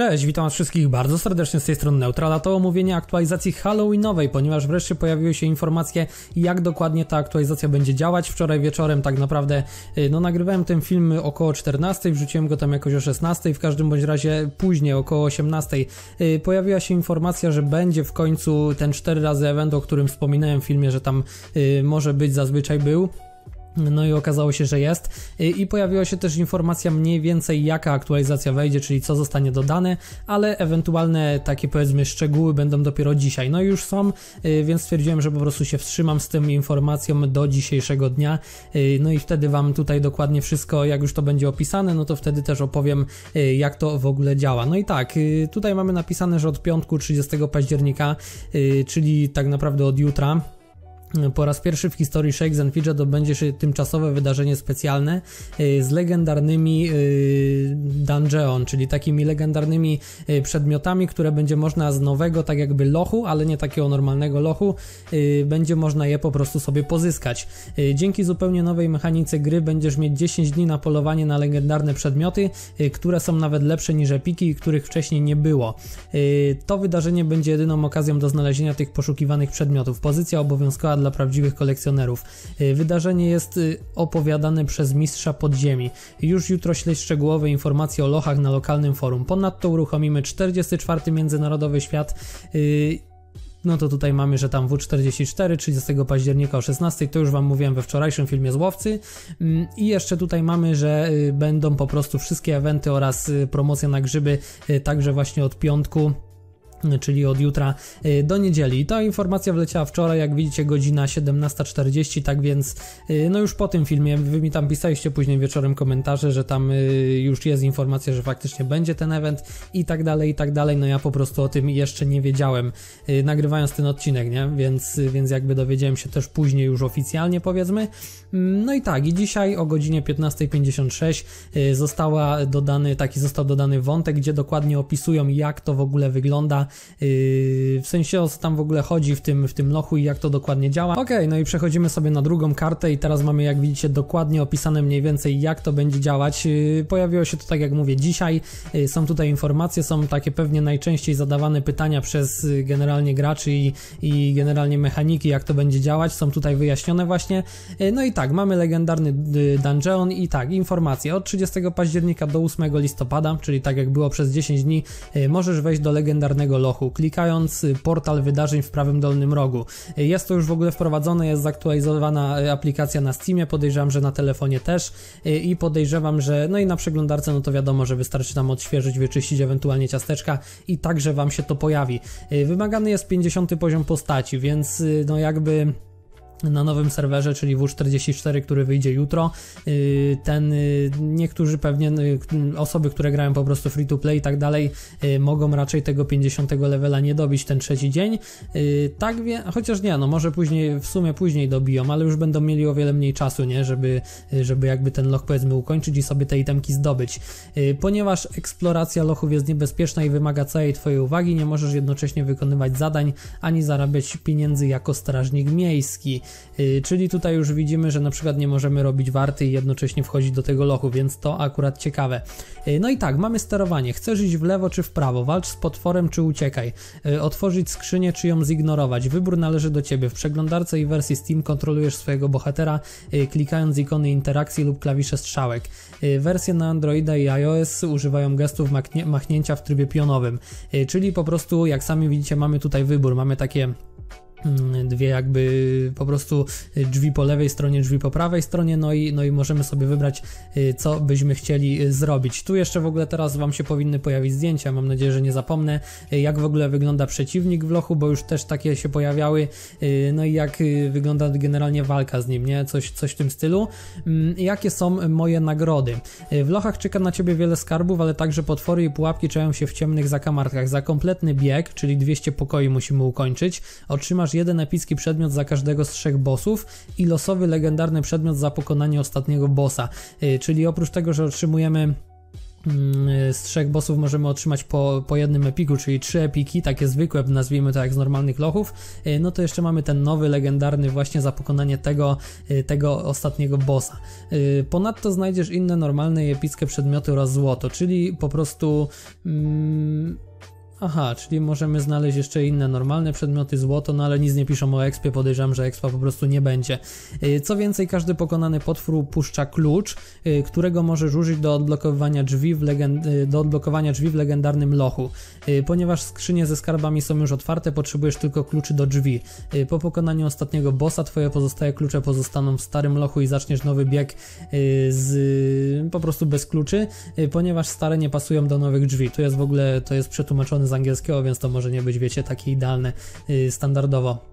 Cześć, witam wszystkich bardzo serdecznie z tej strony Neutral, a to omówienie aktualizacji Halloweenowej, ponieważ wreszcie pojawiły się informacje jak dokładnie ta aktualizacja będzie działać. Wczoraj wieczorem tak naprawdę, y, no nagrywałem ten film około 14, wrzuciłem go tam jakoś o 16, w każdym bądź razie później, około 18, y, pojawiła się informacja, że będzie w końcu ten 4 razy event, o którym wspominałem w filmie, że tam y, może być, zazwyczaj był. No i okazało się, że jest. I pojawiła się też informacja mniej więcej jaka aktualizacja wejdzie, czyli co zostanie dodane, ale ewentualne takie powiedzmy szczegóły będą dopiero dzisiaj. No i już są, y, więc stwierdziłem, że po prostu się wstrzymam z tym informacją do dzisiejszego dnia. Y, no i wtedy Wam tutaj dokładnie wszystko, jak już to będzie opisane, no to wtedy też opowiem y, jak to w ogóle działa. No i tak, tutaj mamy napisane, że od piątku 30 października, czyli tak naprawdę od jutra, po raz pierwszy w historii Shakes and Fidget odbędzie się tymczasowe wydarzenie specjalne y, z legendarnymi y, dungeon, czyli takimi legendarnymi y, przedmiotami, które będzie można z nowego, tak jakby lochu, ale nie takiego normalnego lochu, będzie można je po prostu sobie pozyskać. Dzięki zupełnie nowej mechanice gry będziesz mieć 10 dni na polowanie na legendarne przedmioty, które są nawet lepsze niż epiki których wcześniej nie było. To wydarzenie będzie jedyną okazją do znalezienia tych poszukiwanych przedmiotów. Pozycja obowiązkowa dla prawdziwych kolekcjonerów. Y, wydarzenie jest y, opowiadane przez mistrza podziemi. Już jutro śledź szczegółowe informacje o lochach na lokalnym forum. Ponadto uruchomimy 44. Międzynarodowy Świat y, no to tutaj mamy, że tam W44 30 października o 16, to już Wam mówiłem we wczorajszym filmie z Łowcy. Mm, I jeszcze tutaj mamy, że będą po prostu wszystkie eventy oraz promocja na grzyby, także właśnie od piątku czyli od jutra y, do niedzieli. Ta informacja wleciała wczoraj, jak widzicie, godzina 17.40, tak więc y, no już po tym filmie, wy mi tam pisaliście później wieczorem komentarze, że tam y, już jest informacja, że faktycznie będzie ten event i tak dalej, i tak dalej, no ja po prostu o tym jeszcze nie wiedziałem, nagrywając ten odcinek, nie, więc, więc jakby dowiedziałem się też później już oficjalnie, powiedzmy. Mm, no i tak, i dzisiaj o godzinie 15.56 została dodany, taki został dodany wątek, gdzie dokładnie opisują, jak to w ogóle wygląda, Yy, w sensie o co tam w ogóle chodzi w tym, w tym lochu i jak to dokładnie działa. Ok, no i przechodzimy sobie na drugą kartę i teraz mamy jak widzicie dokładnie opisane mniej więcej jak to będzie działać. Yy, pojawiło się to tak jak mówię dzisiaj, yy, są tutaj informacje, są takie pewnie najczęściej zadawane pytania przez generalnie graczy i, i generalnie mechaniki jak to będzie działać, są tutaj wyjaśnione właśnie. No i tak, mamy legendarny dungeon i tak, informacje od 30 października do 8 listopada, czyli tak jak było przez 10 dni, możesz wejść do legendarnego lochu, klikając y, portal wydarzeń w prawym dolnym rogu. Y, jest to już w ogóle wprowadzone, jest zaktualizowana y, aplikacja na Steamie, podejrzewam, że na telefonie też i podejrzewam, że no i na przeglądarce no to wiadomo, że wystarczy tam odświeżyć, wyczyścić ewentualnie ciasteczka i także Wam się to pojawi. Wymagany jest 50 poziom postaci, więc no jakby na nowym serwerze, czyli W44, który wyjdzie jutro. Y, ten y, niektórzy pewnie y, osoby, które grają po prostu free to play i tak dalej, mogą raczej tego 50 levela nie dobić ten trzeci dzień. Tak wie, chociaż nie, no może później w sumie później dobiją, ale już będą mieli o wiele mniej czasu, nie, żeby, żeby jakby ten loch powiedzmy ukończyć i sobie te itemki zdobyć. Ponieważ eksploracja lochów jest niebezpieczna i wymaga całej twojej uwagi, nie możesz jednocześnie wykonywać zadań ani zarabiać pieniędzy jako strażnik miejski. Y, czyli tutaj już widzimy, że na przykład nie możemy robić warty i jednocześnie wchodzić do tego lochu, więc to akurat ciekawe. Y, no i tak, mamy sterowanie. Chcesz iść w lewo czy w prawo, walcz z potworem czy uciekaj. Y, otworzyć skrzynię czy ją zignorować. Wybór należy do ciebie. W przeglądarce i wersji Steam kontrolujesz swojego bohatera klikając ikony interakcji lub klawisze strzałek. Wersje na Androida i iOS używają gestów machnięcia w trybie pionowym, czyli po prostu jak sami widzicie mamy tutaj wybór, mamy takie Mm, dwie jakby po prostu drzwi po lewej stronie, drzwi po prawej stronie, no i, no i możemy sobie wybrać, y, co byśmy chcieli y, zrobić. Tu jeszcze w ogóle teraz Wam się powinny pojawić zdjęcia, mam nadzieję, że nie zapomnę, y, jak w ogóle wygląda przeciwnik w lochu, bo już też takie się pojawiały, no i jak wygląda generalnie walka z nim, nie? Coś, coś w tym stylu. Mm, jakie są moje nagrody? W lochach czeka na Ciebie wiele skarbów, ale także potwory i pułapki czają się w ciemnych zakamarkach. Za kompletny bieg, czyli 200 pokoi musimy ukończyć, otrzymasz jeden epicki przedmiot za każdego z trzech bossów i losowy legendarny przedmiot za pokonanie ostatniego bossa. Y, czyli oprócz tego, że otrzymujemy mm, y, z trzech bossów możemy otrzymać po, po jednym epiku, czyli trzy epiki, takie zwykłe, nazwijmy to jak z normalnych lochów, y, no to jeszcze mamy ten nowy, legendarny właśnie za pokonanie tego, tego ostatniego bossa. Ponadto znajdziesz inne normalne i epickie przedmioty oraz złoto, czyli po prostu... Mm, Aha, czyli możemy znaleźć jeszcze inne normalne przedmioty, złoto, no ale nic nie piszą o expie, podejrzewam, że expa po prostu nie będzie. E, co więcej, każdy pokonany potwór puszcza klucz, e, którego możesz użyć do odblokowania drzwi w, legend- e, do odblokowania drzwi w legendarnym lochu. Ponieważ skrzynie ze skarbami są już otwarte, potrzebujesz tylko kluczy do drzwi. Po pokonaniu ostatniego bossa twoje pozostałe klucze pozostaną w starym lochu i zaczniesz nowy bieg z, po prostu bez kluczy, ponieważ stare nie pasują do nowych drzwi. to jest w ogóle, to jest przetłumaczone z angielskiego, więc to może nie być, wiecie, takie idealne y, standardowo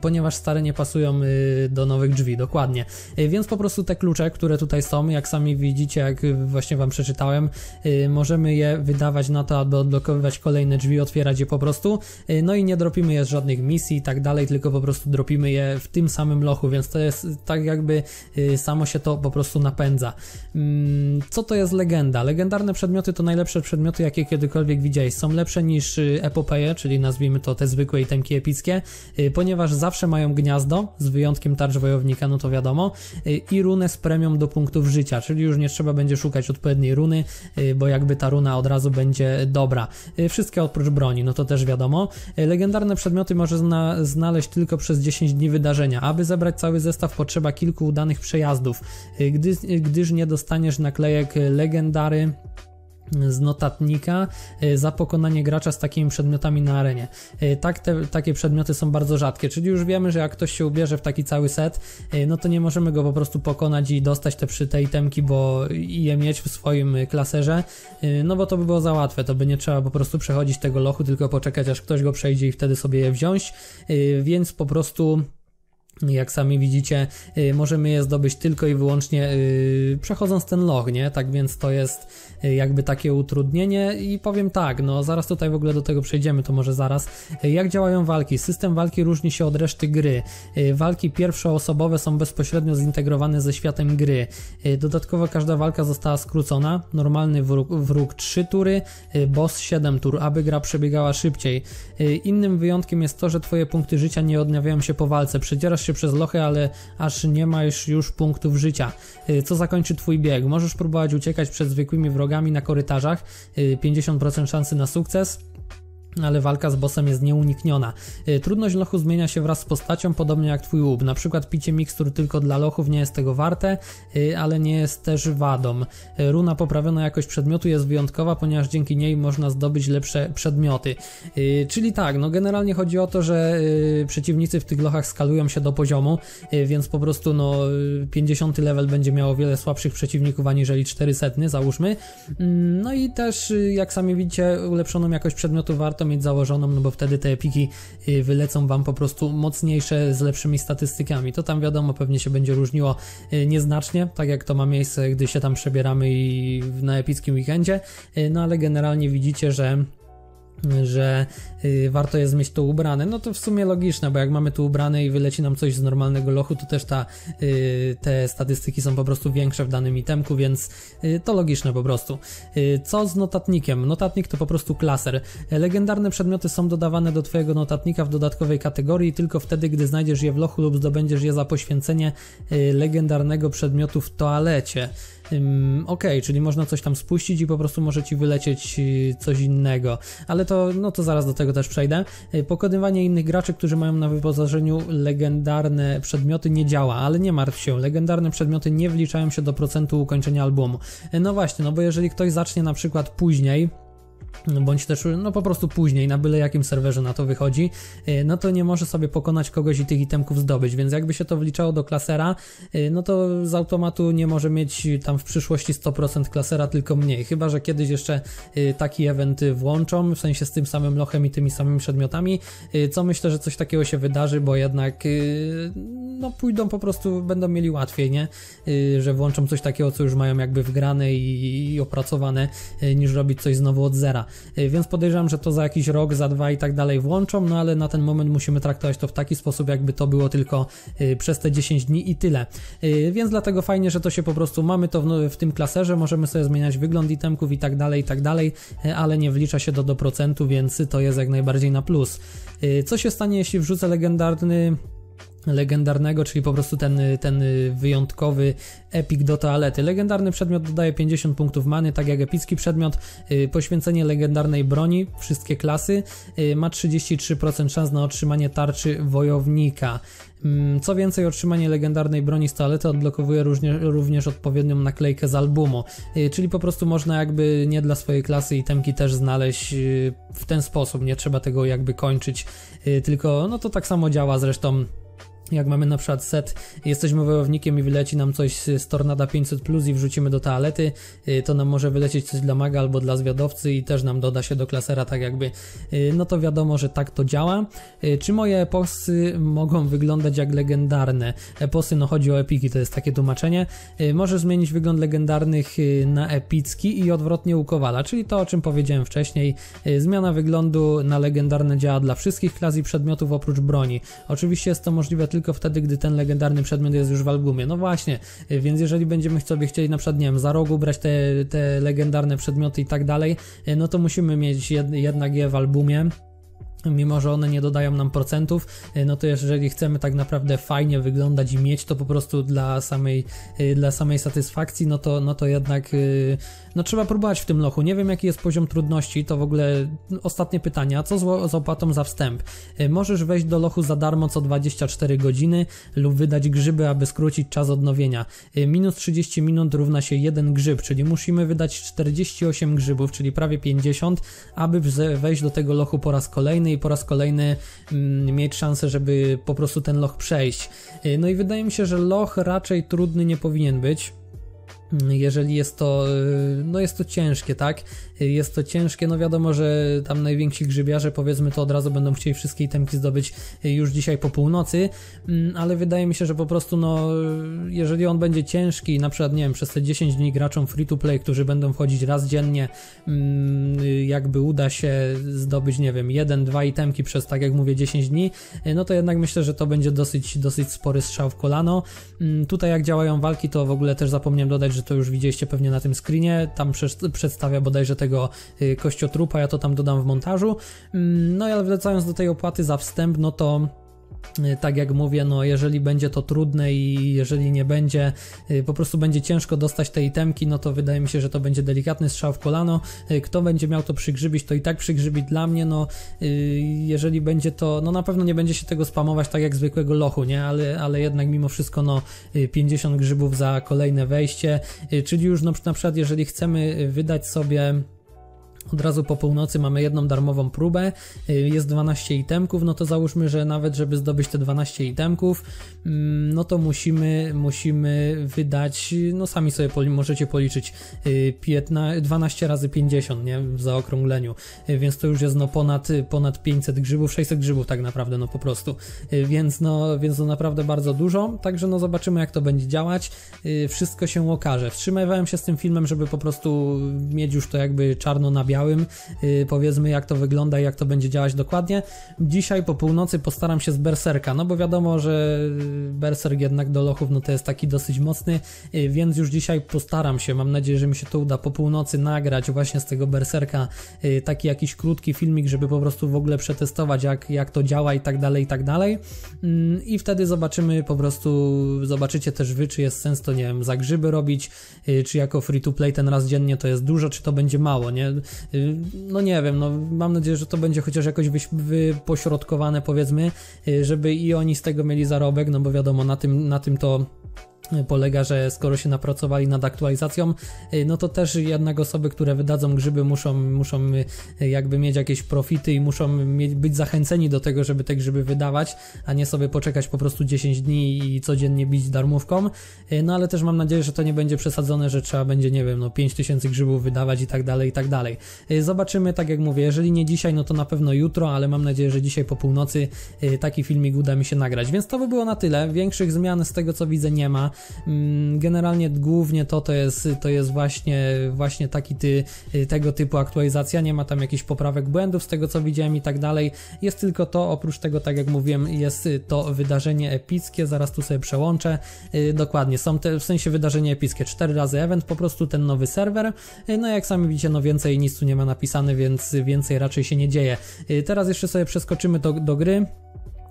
ponieważ stare nie pasują y, do nowych drzwi, dokładnie. Y, więc po prostu te klucze, które tutaj są, jak sami widzicie, jak właśnie wam przeczytałem, y, możemy je wydawać na to, aby odblokowywać kolejne drzwi, otwierać je po prostu. No i nie dropimy je z żadnych misji i tak dalej, tylko po prostu dropimy je w tym samym lochu, więc to jest tak jakby samo się to po prostu napędza. Mm, co to jest legenda? Legendarne przedmioty to najlepsze przedmioty, jakie kiedykolwiek widziałeś. Są lepsze niż epopeje, czyli nazwijmy to te zwykłe itemki epickie, ponieważ ponieważ zawsze mają gniazdo, z wyjątkiem tarcz wojownika, no to wiadomo, y, i runę z premią do punktów życia, czyli już nie trzeba będzie szukać odpowiedniej runy, y, bo jakby ta runa od razu będzie dobra. Y, wszystkie oprócz broni, no to też wiadomo. Legendarne przedmioty może znaleźć tylko przez 10 dni wydarzenia. Aby zebrać cały zestaw potrzeba kilku udanych przejazdów, gdy, gdyż nie dostaniesz naklejek legendary z notatnika e, za pokonanie gracza z takimi przedmiotami na arenie. E, tak te, takie przedmioty są bardzo rzadkie, czyli już wiemy, że jak ktoś się ubierze w taki cały set, e, no to nie możemy go po prostu pokonać i dostać te przy tej temki, bo je mieć w swoim klaserze, no bo to by było za łatwe, to by nie trzeba po prostu przechodzić tego lochu, tylko poczekać aż ktoś go przejdzie i wtedy sobie je wziąć, więc po prostu jak sami widzicie, y, możemy je zdobyć tylko i wyłącznie y, przechodząc ten loch, nie? Tak więc to jest y, jakby takie utrudnienie i powiem tak, no zaraz tutaj w ogóle do tego przejdziemy, to może zaraz. Jak działają walki? System walki różni się od reszty gry. Walki pierwszoosobowe są bezpośrednio zintegrowane ze światem gry. Dodatkowo każda walka została skrócona. Normalny wróg, wróg 3 tury, boss 7 tur, aby gra przebiegała szybciej. Innym wyjątkiem jest to, że twoje punkty życia nie odnawiają się po walce. Przedzierasz się przez lochę, ale aż nie masz już punktów życia. Y, co zakończy twój bieg? Możesz próbować uciekać przed zwykłymi wrogami na korytarzach, 50% y, szansy na sukces. No, ale walka z bossem jest nieunikniona. Y, trudność lochu zmienia się wraz z postacią, podobnie jak twój łup. Na przykład picie mikstur tylko dla lochów nie jest tego warte, y, ale nie jest też wadą. Y, runa poprawiona jakość przedmiotu jest wyjątkowa, ponieważ dzięki niej można zdobyć lepsze przedmioty. Czyli tak, no generalnie chodzi o to, że przeciwnicy w tych lochach skalują się do poziomu, więc po prostu no 50 level będzie miało wiele słabszych przeciwników aniżeli 400, załóżmy. Mm, no i też jak sami widzicie, ulepszoną jakość przedmiotu warto mieć założoną, no bo wtedy te epiki y, wylecą Wam po prostu mocniejsze, z lepszymi statystykami. To tam wiadomo, pewnie się będzie różniło y, nieznacznie, tak jak to ma miejsce, gdy się tam przebieramy i na epickim weekendzie, y, no ale generalnie widzicie, że że y, warto jest mieć to ubrane. No to w sumie logiczne, bo jak mamy tu ubrane i wyleci nam coś z normalnego lochu, to też ta, y, te statystyki są po prostu większe w danym itemku, więc y, to logiczne po prostu. Y, co z notatnikiem? Notatnik to po prostu klaser. Legendarne przedmioty są dodawane do twojego notatnika w dodatkowej kategorii tylko wtedy, gdy znajdziesz je w lochu lub zdobędziesz je za poświęcenie y, legendarnego przedmiotu w toalecie ok, czyli można coś tam spuścić i po prostu może ci wylecieć y, coś innego. Ale to, no to zaraz do tego też przejdę. Y, pokonywanie innych graczy, którzy mają na wyposażeniu legendarne przedmioty nie działa, ale nie martw się, legendarne przedmioty nie wliczają się do procentu ukończenia albumu. Y, no właśnie, no bo jeżeli ktoś zacznie na przykład później, no bądź też no po prostu później na byle jakim serwerze na to wychodzi, e, no to nie może sobie pokonać kogoś i tych itemków zdobyć, więc jakby się to wliczało do klasera, e, no to z automatu nie może mieć tam w przyszłości 100% klasera, tylko mniej, chyba że kiedyś jeszcze e, taki event włączą, w sensie z tym samym lochem i tymi samymi przedmiotami, co myślę, że coś takiego się wydarzy, bo jednak no pójdą po prostu, będą mieli łatwiej, nie? Y, że włączą coś takiego, co już mają jakby wgrane i, i opracowane, y, niż robić coś znowu od zera. Y, więc podejrzewam, że to za jakiś rok, za dwa i tak dalej włączą, no ale na ten moment musimy traktować to w taki sposób, jakby to było tylko przez te 10 dni i tyle. Więc dlatego fajnie, że to się po prostu mamy to w, no, w tym klaserze, możemy sobie zmieniać wygląd itemków i tak dalej, i tak dalej, ale nie wlicza się to do procentu, więc to jest jak najbardziej na plus. Co się stanie, jeśli wrzucę legendarny legendarnego, czyli po prostu ten, ten wyjątkowy epik do toalety. Legendarny przedmiot dodaje 50 punktów many, tak jak epicki przedmiot. Y, poświęcenie legendarnej broni, wszystkie klasy, y, ma 33% szans na otrzymanie tarczy wojownika. Mm, co więcej, otrzymanie legendarnej broni z toalety odblokowuje również, również odpowiednią naklejkę z albumu, y, czyli po prostu można jakby nie dla swojej klasy i temki też znaleźć w ten sposób, nie trzeba tego jakby kończyć, tylko no to tak samo działa zresztą jak mamy na przykład set, jesteśmy wojownikiem i wyleci nam coś z Tornada 500 plus i wrzucimy do toalety, y, to nam może wylecieć coś dla maga albo dla zwiadowcy i też nam doda się do klasera tak jakby. Y, no to wiadomo, że tak to działa. Y, czy moje eposy mogą wyglądać jak legendarne? Eposy, no chodzi o epiki, to jest takie tłumaczenie. Może zmienić wygląd legendarnych na epicki i odwrotnie u Kowala, czyli to o czym powiedziałem wcześniej. Zmiana wyglądu na legendarne działa dla wszystkich klas i przedmiotów oprócz broni. Oczywiście jest to możliwe tylko tylko wtedy, gdy ten legendarny przedmiot jest już w albumie. No właśnie, więc jeżeli będziemy sobie chcieli na przykład, nie wiem, za rogu brać te, te legendarne przedmioty i tak dalej, no to musimy mieć jed, jednak je w albumie. Mimo, że one nie dodają nam procentów, y, no to jeżeli chcemy tak naprawdę fajnie wyglądać i mieć to po prostu dla samej, y, dla samej satysfakcji, no to, no to jednak y, no trzeba próbować w tym lochu. Nie wiem, jaki jest poziom trudności, to w ogóle ostatnie pytania. Co z, z opłatą za wstęp? Możesz wejść do lochu za darmo co 24 godziny lub wydać grzyby, aby skrócić czas odnowienia. Minus 30 minut równa się 1 grzyb, czyli musimy wydać 48 grzybów, czyli prawie 50, aby wejść do tego lochu po raz kolejny po raz kolejny mm, mieć szansę, żeby po prostu ten loch przejść. Y, no i wydaje mi się, że loch raczej trudny nie powinien być jeżeli jest to, y, no jest to ciężkie, tak? Jest to ciężkie, no wiadomo, że tam najwięksi grzybiarze, powiedzmy to od razu będą chcieli wszystkie itemki zdobyć y, już dzisiaj po północy, mm, ale wydaje mi się, że po prostu, no, jeżeli on będzie ciężki, na przykład, nie wiem, przez te 10 dni graczom free to play, którzy będą wchodzić raz dziennie, mm, y, jakby uda się zdobyć, nie wiem, jeden, dwa itemki przez, tak jak mówię, 10 dni, no to jednak myślę, że to będzie dosyć, dosyć spory strzał w kolano. Mm, tutaj jak działają walki, to w ogóle też zapomniałem dodać, że to już widzieliście pewnie na tym screenie, tam przedstawia bodajże tego y, kościotrupa, ja to tam dodam w montażu. Mm, no ale wracając do tej opłaty za wstęp, no to Y, tak jak mówię, no jeżeli będzie to trudne i jeżeli nie będzie, y, po prostu będzie ciężko dostać tej temki, no to wydaje mi się, że to będzie delikatny strzał w kolano. Y, kto będzie miał to przygrzybić, to i tak przygrzybić dla mnie, no jeżeli będzie to, no na pewno nie będzie się tego spamować tak jak zwykłego lochu, nie, ale, ale jednak mimo wszystko, no 50 grzybów za kolejne wejście, czyli już no, na przykład jeżeli chcemy wydać sobie od razu po północy mamy jedną darmową próbę, y, jest 12 itemków, no to załóżmy, że nawet żeby zdobyć te 12 itemków, mm, no to musimy, musimy wydać, no sami sobie poli możecie policzyć 15, y, 12 razy 50, nie, w zaokrągleniu, y, więc to już jest no ponad, ponad 500 grzybów, 600 grzybów tak naprawdę, no po prostu, więc no, więc no naprawdę bardzo dużo, także no zobaczymy jak to będzie działać, wszystko się okaże. Wstrzymywałem się z tym filmem, żeby po prostu mieć już to jakby czarno na białe, Y, powiedzmy jak to wygląda i jak to będzie działać dokładnie. Dzisiaj po północy postaram się z Berserka, no bo wiadomo, że Berserk jednak do lochów no to jest taki dosyć mocny, y, więc już dzisiaj postaram się, mam nadzieję, że mi się to uda po północy nagrać właśnie z tego Berserka y, taki jakiś krótki filmik, żeby po prostu w ogóle przetestować jak, jak to działa i tak dalej i tak dalej mm, i wtedy zobaczymy po prostu, zobaczycie też wy, czy jest sens to, nie wiem, za grzyby robić, czy jako free to play ten raz dziennie to jest dużo, czy to będzie mało, nie? Y, no nie wiem, no mam nadzieję, że to będzie chociaż jakoś wypośrodkowane powiedzmy, y, żeby i oni z tego mieli zarobek, no bo wiadomo, na tym, na tym to polega, że skoro się napracowali nad aktualizacją, y, no to też jednak osoby, które wydadzą grzyby muszą, muszą y, jakby mieć jakieś profity i muszą być zachęceni do tego, żeby te grzyby wydawać, a nie sobie poczekać po prostu 10 dni i codziennie bić darmówką. Y, no ale też mam nadzieję, że to nie będzie przesadzone, że trzeba będzie, nie wiem, no 5000 grzybów wydawać i tak dalej, i tak dalej. Zobaczymy, tak jak mówię, jeżeli nie dzisiaj, no to na pewno jutro, ale mam nadzieję, że dzisiaj po północy taki filmik uda mi się nagrać. Więc to by było na tyle. Większych zmian z tego co widzę nie ma. Mm, generalnie głównie to to jest, to jest właśnie, właśnie taki ty, y, tego typu aktualizacja, nie ma tam jakichś poprawek błędów z tego co widziałem i tak dalej. Jest tylko to, oprócz tego, tak jak mówiłem, jest y, to wydarzenie epickie, zaraz tu sobie przełączę. Y, dokładnie, są te, w sensie wydarzenie epickie, 4 razy event, po prostu ten nowy serwer. No jak sami widzicie, no więcej nic tu nie ma napisane, więc więcej raczej się nie dzieje. Teraz jeszcze sobie przeskoczymy do, do gry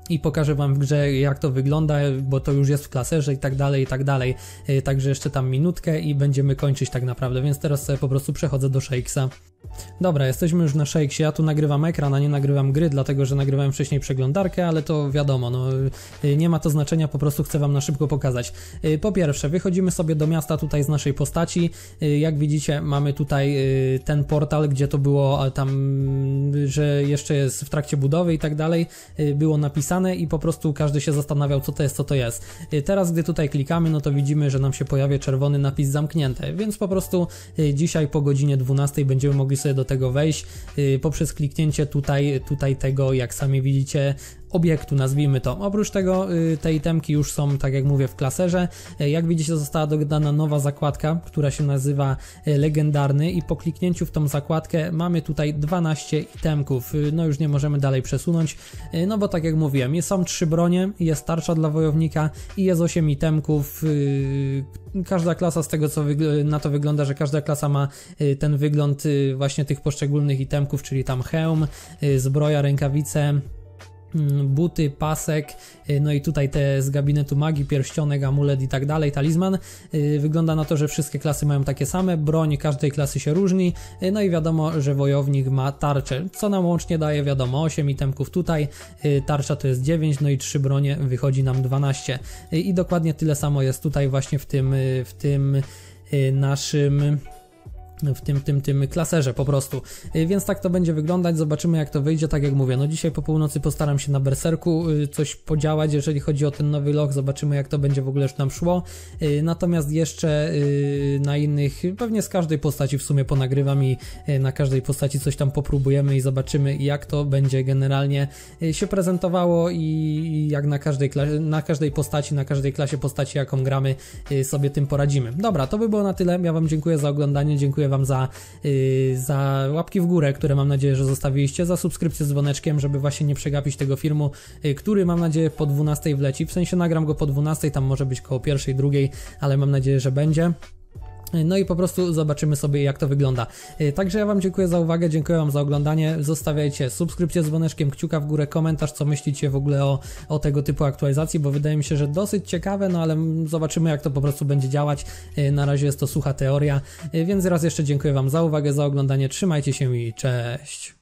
i pokażę wam w grze jak to wygląda, bo to już jest w klaserze i tak dalej, i tak dalej. E, także jeszcze tam minutkę i będziemy kończyć tak naprawdę, więc teraz sobie po prostu przechodzę do Shakesa. Dobra, jesteśmy już na Shakesie, ja tu nagrywam ekran, a nie nagrywam gry, dlatego że nagrywałem wcześniej przeglądarkę, ale to wiadomo, no, y, nie ma to znaczenia, po prostu chcę Wam na szybko pokazać. Y, po pierwsze, wychodzimy sobie do miasta tutaj z naszej postaci, y, jak widzicie mamy tutaj ten portal, gdzie to było tam, że jeszcze jest w trakcie budowy i tak dalej, było napisane i po prostu każdy się zastanawiał co to jest, co to jest. Teraz gdy tutaj klikamy, no to widzimy, że nam się pojawia czerwony napis zamknięte, więc po prostu dzisiaj po godzinie 12 będziemy mogli mogli sobie do tego wejść y, poprzez kliknięcie tutaj, tutaj tego, jak sami widzicie, obiektu, nazwijmy to. Oprócz tego y, te itemki już są, tak jak mówię, w klaserze. E, jak widzicie, została dodana nowa zakładka, która się nazywa e, legendarny i po kliknięciu w tą zakładkę mamy tutaj 12 itemków. Y, no już nie możemy dalej przesunąć, e, no bo tak jak mówiłem, są trzy bronie, jest tarcza dla wojownika i jest 8 itemków. Y, każda klasa z tego co na to wygląda, że każda klasa ma ten wygląd właśnie tych poszczególnych itemków, czyli tam hełm, zbroja, rękawice, Mm, buty, pasek, y, no i tutaj te z gabinetu magii, pierścionek, amulet i tak dalej, talizman. Y, wygląda na to, że wszystkie klasy mają takie same, broń każdej klasy się różni, y, no i wiadomo, że wojownik ma tarczę, co nam łącznie daje wiadomo 8 itemków tutaj, tarcza to jest 9, no i 3 bronie wychodzi nam 12. I dokładnie tyle samo jest tutaj właśnie w tym, w tym naszym w tym, tym, tym klaserze po prostu. Y, więc tak to będzie wyglądać, zobaczymy jak to wyjdzie, tak jak mówię, no dzisiaj po północy postaram się na Berserku y, coś podziałać, jeżeli chodzi o ten nowy log, zobaczymy jak to będzie w ogóle już nam szło. Y, natomiast jeszcze na innych, pewnie z każdej postaci w sumie ponagrywam i na każdej postaci coś tam popróbujemy i zobaczymy jak to będzie generalnie się prezentowało i jak na każdej, na każdej postaci, na każdej klasie postaci jaką gramy sobie tym poradzimy. Dobra, to by było na tyle, ja Wam dziękuję za oglądanie, dziękuję Dziękuję Wam za, yy, za łapki w górę, które mam nadzieję, że zostawiliście, za subskrypcję z dzwoneczkiem, żeby właśnie nie przegapić tego filmu, yy, który mam nadzieję po 12 wleci. W sensie nagram go po 12, tam może być koło pierwszej, drugiej, ale mam nadzieję, że będzie. No i po prostu zobaczymy sobie, jak to wygląda. E, także ja Wam dziękuję za uwagę, dziękuję Wam za oglądanie. Zostawiajcie subskrypcję z dzwoneczkiem, kciuka w górę, komentarz, co myślicie w ogóle o, o tego typu aktualizacji, bo wydaje mi się, że dosyć ciekawe, no ale zobaczymy, jak to po prostu będzie działać. E, na razie jest to sucha teoria. E, więc raz jeszcze dziękuję Wam za uwagę, za oglądanie. Trzymajcie się i cześć.